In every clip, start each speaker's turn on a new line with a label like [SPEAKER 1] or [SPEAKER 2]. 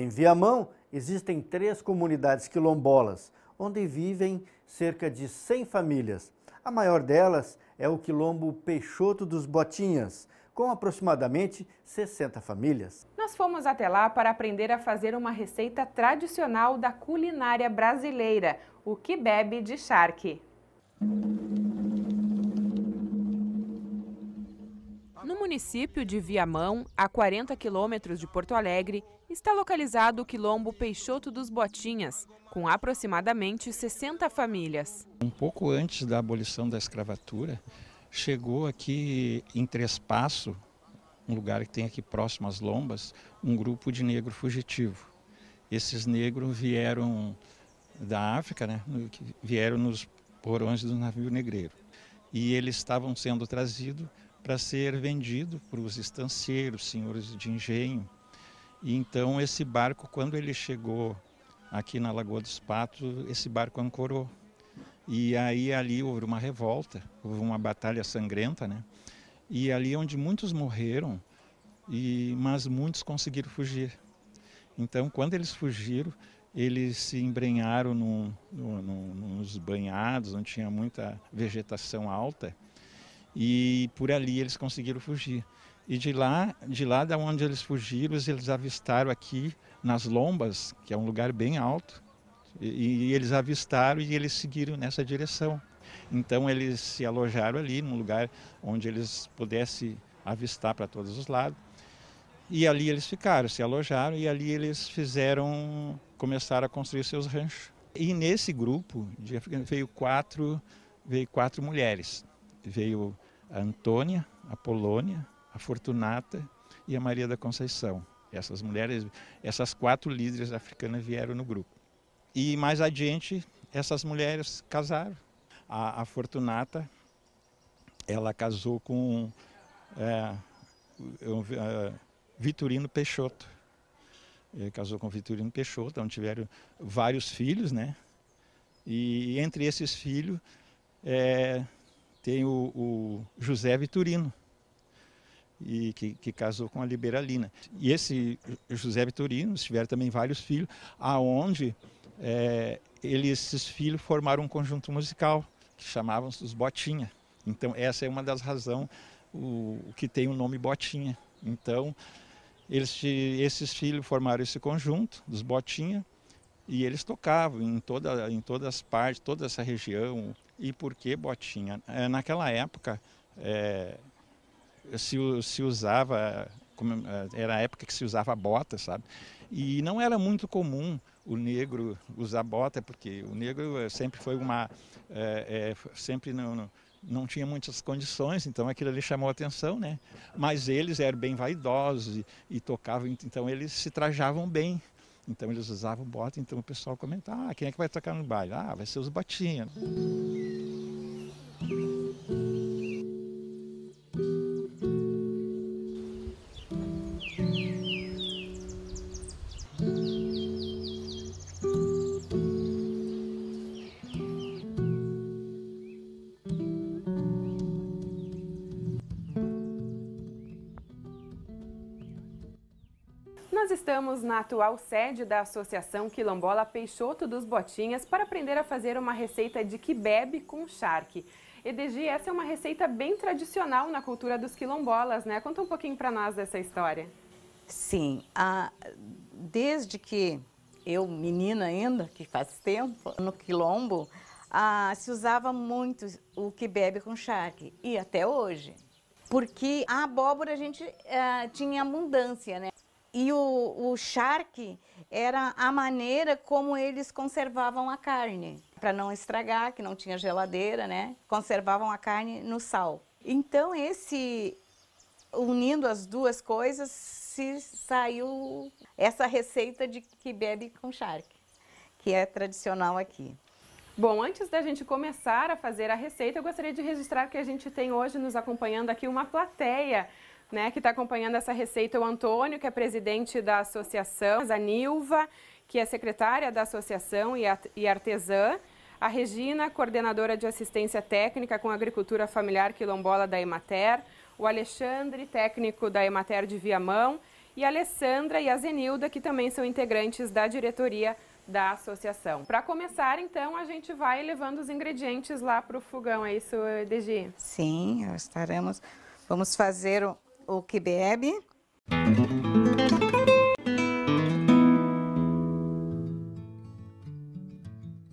[SPEAKER 1] Em Viamão, existem três comunidades quilombolas, onde vivem cerca de 100 famílias. A maior delas é o quilombo Peixoto dos Botinhas, com aproximadamente 60 famílias.
[SPEAKER 2] Nós fomos até lá para aprender a fazer uma receita tradicional da culinária brasileira, o que bebe de charque. No município de Viamão, a 40 quilômetros de Porto Alegre, está localizado o quilombo Peixoto dos Botinhas, com aproximadamente 60 famílias.
[SPEAKER 3] Um pouco antes da abolição da escravatura, chegou aqui em Trespasso, um lugar que tem aqui próximo às lombas, um grupo de negro fugitivo. Esses negros vieram da África, né, vieram nos porões do navio negreiro. E eles estavam sendo trazidos para ser vendido para os estanceiros, senhores de engenho, e então esse barco, quando ele chegou aqui na Lagoa dos Patos, esse barco ancorou. E aí ali houve uma revolta, houve uma batalha sangrenta, né? E ali onde muitos morreram, e mas muitos conseguiram fugir. Então, quando eles fugiram, eles se embrenharam num, num, num, nos banhados, onde tinha muita vegetação alta, e por ali eles conseguiram fugir. E de lá, de lá da onde eles fugiram, eles avistaram aqui nas Lombas, que é um lugar bem alto, e, e eles avistaram e eles seguiram nessa direção. Então eles se alojaram ali, num lugar onde eles pudessem avistar para todos os lados. E ali eles ficaram, se alojaram e ali eles fizeram, começaram a construir seus ranchos. E nesse grupo de, veio quatro, veio quatro mulheres. Veio a Antônia, a Polônia, a Fortunata e a Maria da Conceição. Essas mulheres, essas quatro líderes africanas vieram no grupo. E mais adiante, essas mulheres casaram. A, a Fortunata, ela casou com é, um, uh, é, Vitorino Peixoto. Ele casou com Vitorino Peixoto, onde então tiveram vários filhos, né? E entre esses filhos é, tem o, o José Vitorino, e que, que, casou com a Liberalina. E esse José Vitorino tiveram também vários filhos, aonde é, eles, esses filhos formaram um conjunto musical que chamavam-se os Botinha. Então essa é uma das razões o, que tem o nome Botinha. Então eles, esses filhos formaram esse conjunto dos Botinha e eles tocavam em toda em todas as partes, toda essa região. E por que Botinha? É, naquela época é, se, se usava, eh, era a época que se usava bota, sabe? E não era muito comum o negro usar bota, porque o negro eh, sempre foi uma. É, é, sempre não, não, não, tinha muitas condições, então aquilo ali chamou atenção, né? Mas eles eram bem vaidosos e, e tocavam, então eles se trajavam bem. Então eles usavam bota, então o pessoal comentava: ah, quem é que vai tocar no baile? Ah, vai ser os botinhos.
[SPEAKER 2] estamos na atual sede da Associação Quilombola Peixoto dos Botinhas para aprender a fazer uma receita de quibebe com charque. Edegi, essa é uma receita bem tradicional na cultura dos quilombolas, né? Conta um pouquinho para nós dessa história.
[SPEAKER 4] Sim, a, desde que eu, menina ainda, que faz tempo, no quilombo, a, se usava muito o quibebe com charque, e até hoje porque a abóbora a gente eh, tinha abundância, né? E o, o charque era a maneira como eles conservavam a carne, para não estragar, que não tinha geladeira, né? Conservavam a carne no sal. Então, esse unindo as duas coisas, se saiu essa receita de que bebe com charque, que é tradicional aqui.
[SPEAKER 2] Bom, antes da gente começar a fazer a receita, eu gostaria de registrar que a gente tem hoje nos acompanhando aqui uma plateia né, que está acompanhando essa receita, o Antônio, que é presidente da associação, a Nilva, que é secretária da associação e artesã, a Regina, coordenadora de assistência técnica com agricultura familiar quilombola da Emater, o Alexandre, técnico da Emater de Viamão, e a Alessandra e a Zenilda, que também são integrantes da diretoria da associação. Para começar, então, a gente vai levando os ingredientes lá para o fogão, é isso,
[SPEAKER 4] Degi? Sim, estaremos. Vamos fazer o que bebe.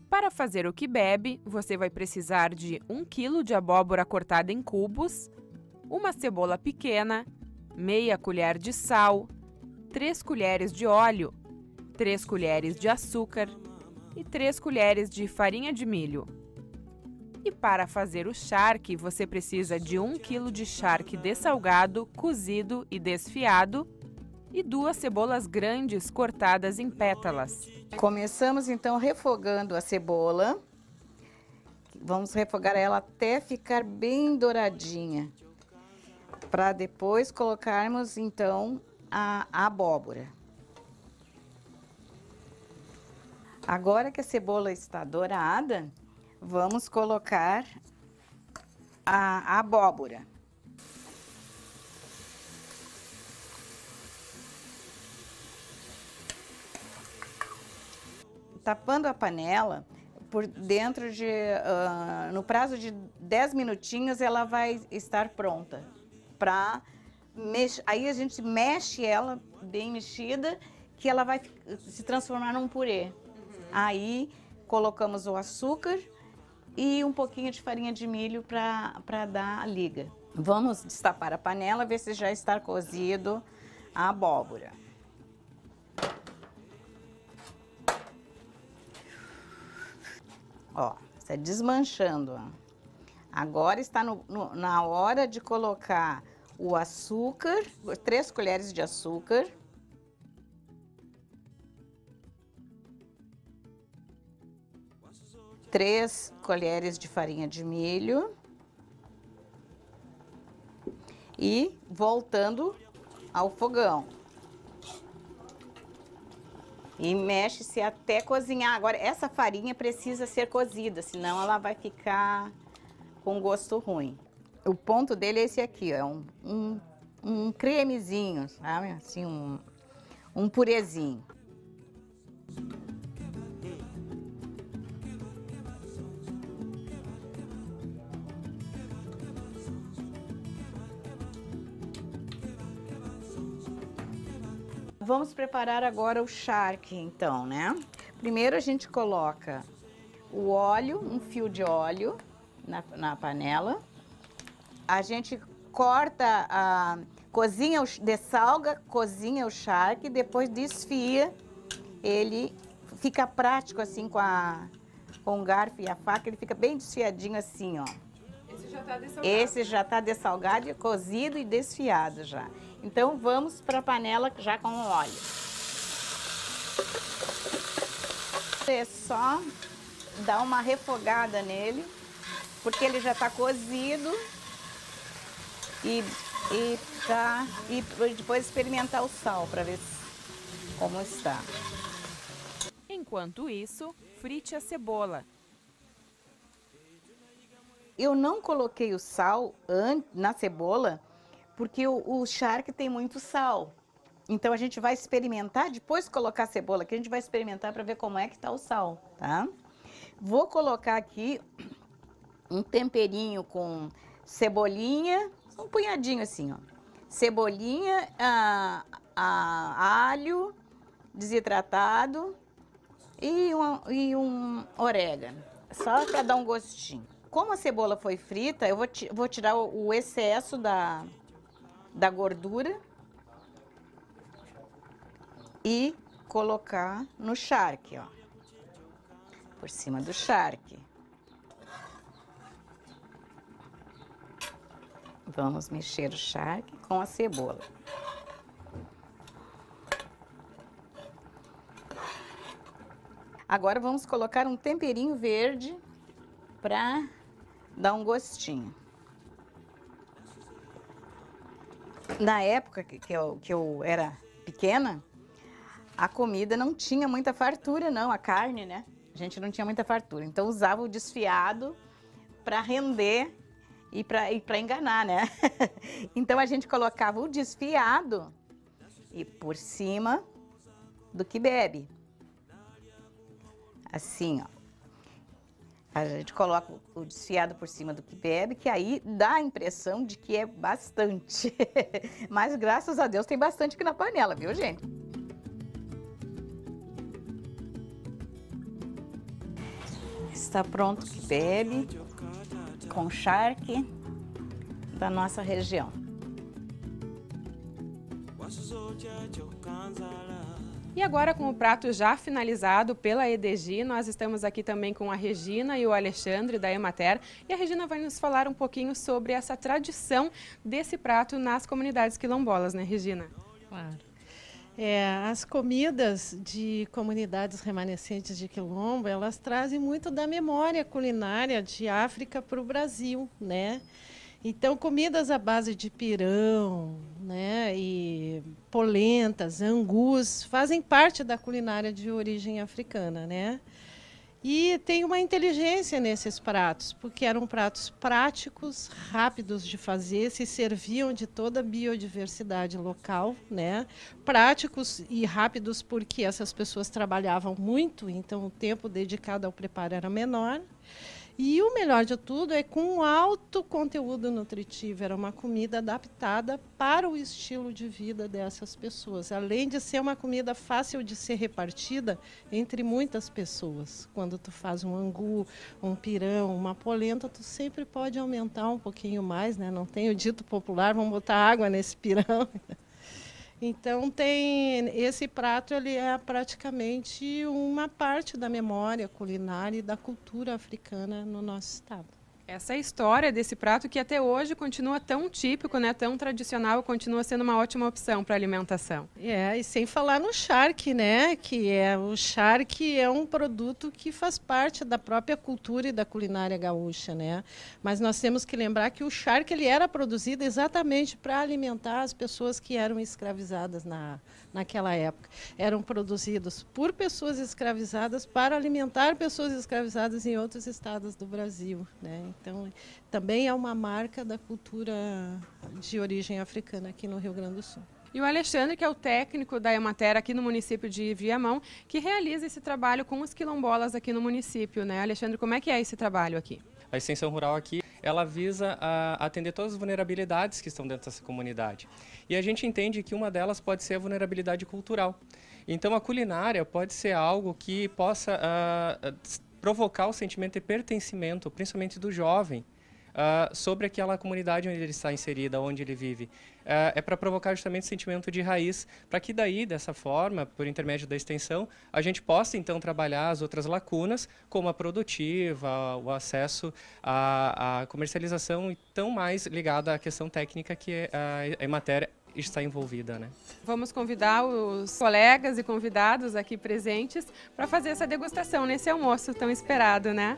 [SPEAKER 2] Para fazer o que bebe, você vai precisar de 1 kg de abóbora cortada em cubos, uma cebola pequena, meia colher de sal, 3 colheres de óleo, 3 colheres de açúcar e 3 colheres de farinha de milho. E para fazer o charque, você precisa de 1 kg de charque dessalgado, cozido e desfiado e duas cebolas grandes cortadas em pétalas.
[SPEAKER 4] Começamos então refogando a cebola. Vamos refogar ela até ficar bem douradinha, para depois colocarmos então a abóbora. Agora que a cebola está dourada, Vamos colocar a abóbora. Tapando a panela, por dentro de, uh, no prazo de 10 minutinhos, ela vai estar pronta. Pra Aí a gente mexe ela bem mexida, que ela vai se transformar num purê. Uhum. Aí colocamos o açúcar, e um pouquinho de farinha de milho para dar a liga. Vamos destapar a panela, ver se já está cozido a abóbora. Ó, está desmanchando. Agora está no, no, na hora de colocar o açúcar, três colheres de açúcar. três colheres de farinha de milho. E voltando ao fogão. E mexe-se até cozinhar. Agora, essa farinha precisa ser cozida, senão ela vai ficar com gosto ruim. O ponto dele é esse aqui, ó, é um, um, um cremezinho, sabe? Assim, um, um purezinho. Vamos preparar agora o charque, então, né? Primeiro a gente coloca o óleo, um fio de óleo na, na panela. A gente corta, a, cozinha, o, dessalga, cozinha o charque, depois desfia. Ele fica prático assim com, a, com o garfo e a faca, ele fica bem desfiadinho assim, ó
[SPEAKER 2] tá Esse já está
[SPEAKER 4] dessalgado, cozido e desfiado já. Então vamos para a panela já com o óleo. É só dar uma refogada nele, porque ele já está cozido e, e, tá, e depois experimentar o sal para ver como está. Enquanto isso,
[SPEAKER 2] frite a cebola
[SPEAKER 4] eu não coloquei o sal na cebola porque o, charque tem muito sal. Então a gente vai experimentar depois colocar a cebola, que a gente vai experimentar para ver como é que tá o sal, tá? Vou colocar aqui um temperinho com cebolinha, um punhadinho assim, ó. Cebolinha, a, a, alho desidratado e um, e um orégano, só para dar um gostinho como a cebola foi frita, eu vou, vou tirar o, o excesso da, da gordura e colocar no charque, ó. Por cima do charque. Vamos mexer o charque com a cebola. Agora vamos colocar um temperinho verde para dá um gostinho. Na época que eu, que eu era pequena, a comida não tinha muita fartura, não, a carne, né? A gente não tinha muita fartura. Então usava o desfiado para render e para enganar, né? então a gente colocava o desfiado e por cima do que bebe. Assim, ó. A gente coloca o desfiado por cima do que bebe, que aí dá a impressão de que é bastante. Mas graças a Deus tem bastante aqui na panela, viu, gente? Está pronto o que bebe com charque da nossa região.
[SPEAKER 2] E agora, com o prato já finalizado pela EDG, nós estamos aqui também com a Regina e o Alexandre da Emater. E a Regina vai nos falar um pouquinho sobre essa tradição desse prato nas comunidades quilombolas, né, Regina? Claro. É, as comidas de comunidades remanescentes de quilombo,
[SPEAKER 1] elas trazem muito da memória culinária de África para o Brasil, né? Então, comidas à base de pirão, né? E polentas, angus, fazem parte da culinária de origem africana, né? E tem uma inteligência nesses pratos, porque eram pratos práticos, rápidos de fazer, se serviam de toda a biodiversidade local, né? Práticos e rápidos porque essas pessoas trabalhavam muito, então o tempo dedicado ao preparo era menor. E o melhor de tudo é com alto conteúdo nutritivo. Era uma comida adaptada para o estilo de vida dessas pessoas. Além de ser uma comida fácil de ser repartida entre muitas pessoas. Quando tu faz um angu, um pirão, uma polenta, tu sempre pode aumentar um pouquinho mais, né? Não tem o dito popular, vamos botar água nesse pirão. Então tem esse prato ele é praticamente uma parte da memória culinária e da cultura africana no nosso estado.
[SPEAKER 2] Essa é a história desse prato que até hoje continua tão típico, né, tão tradicional, continua sendo uma ótima opção para alimentação.
[SPEAKER 1] É, e sem falar no charque, né, que é o charque é um produto que faz parte da própria cultura e da culinária gaúcha, né? Mas nós temos que lembrar que o charque ele era produzido exatamente para alimentar as pessoas que eram escravizadas na naquela época. Eram produzidos por pessoas escravizadas para alimentar pessoas escravizadas em outros estados do Brasil, né? Então, também é uma
[SPEAKER 2] marca da cultura de origem africana aqui no Rio Grande do Sul. E o Alexandre, que é o técnico da Emater aqui no município de Viamão, que realiza esse trabalho com os quilombolas aqui no município, né? Alexandre, como é que é esse trabalho aqui?
[SPEAKER 1] A extensão rural aqui, ela visa ah, atender todas as vulnerabilidades que estão dentro dessa comunidade. E a gente entende que uma delas pode ser a vulnerabilidade cultural. Então a culinária pode ser algo que possa uh, provocar o sentimento de pertencimento, principalmente do jovem, uh, sobre aquela comunidade onde ele está inserida, onde ele vive. Uh, é para provocar justamente o sentimento de raiz, para que daí, dessa forma, por intermédio da extensão, a gente possa então trabalhar as outras lacunas, como a produtiva, o acesso à, à comercialização e tão mais ligada à questão técnica que é a, ah, a é matéria está envolvida. Né?
[SPEAKER 2] Vamos convidar os colegas e convidados aqui presentes para fazer essa degustação nesse almoço tão esperado, né?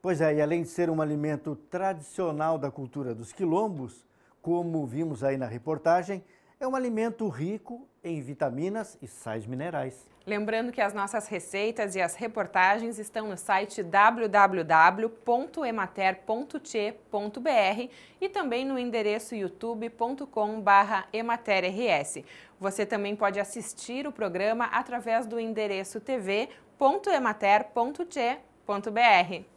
[SPEAKER 1] Pois é, e além de ser um alimento tradicional da cultura dos quilombos, como vimos aí na reportagem, é um alimento rico em vitaminas e sais minerais.
[SPEAKER 2] Lembrando que as nossas receitas e as reportagens estão no site www.emater.che.br e também no endereço youtube.com/ematerrs. Você também pode assistir o programa através do endereço tv.emater.che.br.